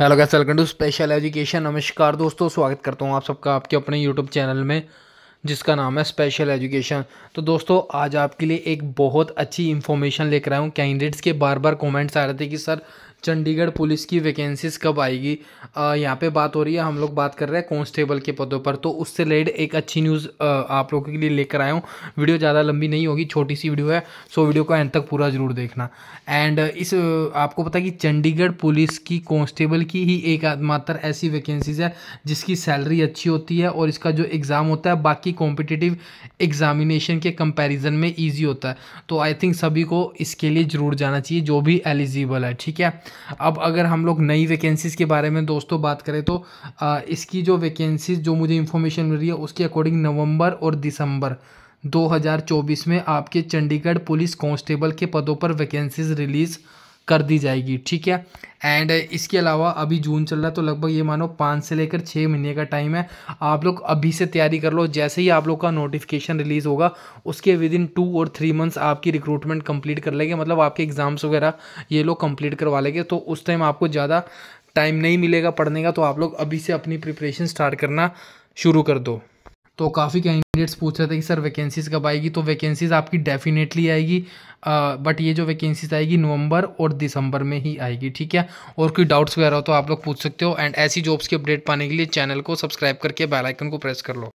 hello guys welcome to special education नमस्कार दोस्तों स्वागत करता हूँ आप सबका आपके अपने यूट्यूब चैनल में जिसका नाम है स्पेशल एजुकेशन तो दोस्तों आज आपके लिए एक बहुत अच्छी इन्फॉर्मेशन लेकर आया हूँ कैंडिडेट्स के बार बार कमेंट्स आ रहे थे कि सर चंडीगढ़ पुलिस की वैकेंसीज़ कब आएगी यहाँ पे बात हो रही है हम लोग बात कर रहे हैं कांस्टेबल के पदों पर तो उससे रिलेटेड एक अच्छी न्यूज़ आप लोगों के लिए लेकर आया हूँ वीडियो ज़्यादा लंबी नहीं होगी छोटी सी वीडियो है सो वीडियो को एंड तक पूरा ज़रूर देखना एंड इस आपको पता है कि चंडीगढ़ पुलिस की कॉन्स्टेबल की ही एक मात्र ऐसी वैकेंसीज़ है जिसकी सैलरी अच्छी होती है और इसका जो एग्ज़ाम होता है बाकी कॉम्पिटिटिव एग्जामिनेशन के कंपेरिज़न में ईजी होता है तो आई थिंक सभी को इसके लिए ज़रूर जाना चाहिए जो भी एलिजिबल है ठीक है अब अगर हम लोग नई वैकेंसीज़ के बारे में दोस्तों बात करें तो इसकी जो वैकेंसीज़ जो मुझे इन्फॉर्मेशन मिल रही है उसके अकॉर्डिंग नवंबर और दिसंबर 2024 में आपके चंडीगढ़ पुलिस कांस्टेबल के पदों पर वैकेंसीज़ रिलीज़ कर दी जाएगी ठीक है एंड इसके अलावा अभी जून चल रहा है तो लगभग ये मानो पाँच से लेकर छः महीने का टाइम है आप लोग अभी से तैयारी कर लो जैसे ही आप लोग का नोटिफिकेशन रिलीज़ होगा उसके विद इन टू और थ्री मंथ्स आपकी रिक्रूटमेंट कंप्लीट कर लेंगे मतलब आपके एग्ज़ाम्स वगैरह ये लोग कंप्लीट करवा लेंगे तो उस टाइम आपको ज़्यादा टाइम नहीं मिलेगा पढ़ने का तो आप लोग अभी से अपनी प्रिपरेशन स्टार्ट करना शुरू कर दो तो काफ़ी कैंडिडेट्स पूछ रहे थे कि सर वैकेंसीज़ कब आएगी तो वैकेंसीज़ आपकी डेफिनेटली आएगी आ, बट ये जो वैकेंसीज आएगी नवंबर और दिसंबर में ही आएगी ठीक है और कोई डाउट्स वगैरह हो तो आप लोग पूछ सकते हो एंड ऐसी जॉब्स की अपडेट पाने के लिए चैनल को सब्सक्राइब करके बेलाइकन को प्रेस कर लो